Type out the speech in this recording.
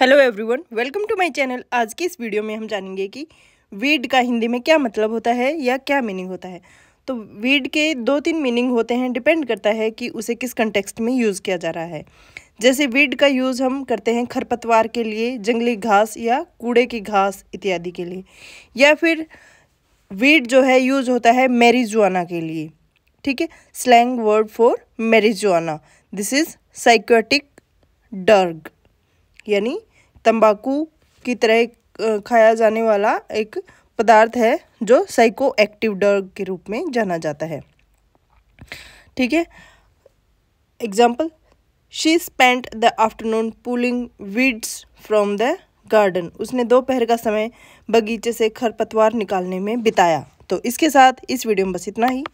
hello everyone welcome to my channel आज की इस वीडियो में हम जानेंगे कि वीड का हिंदी में क्या मतलब होता है या क्या मीनिंग होता है तो वीड के दो तीन मीनिंग होते हैं डिपेंड करता है कि उसे किस कंटेक्स्ट में यूज़ किया जा रहा है जैसे वीड का यूज़ हम करते हैं खरपतवार के लिए जंगली घास या कूड़े की घास इत्यादि के लिए या फिर वीड जो है यूज़ होता है मेरीजुआना के लिए ठीक है slang word for marijuana this is psychotic drug यानी तंबाकू की तरह खाया जाने वाला एक पदार्थ है जो साइको एक्टिव ड्रग के रूप में जाना जाता है ठीक है example she spent the afternoon pulling weeds from the garden उसने दोपहर का समय बगीचे से खरपतवार निकालने में बिताया तो इसके साथ इस वीडियो में बस इतना ही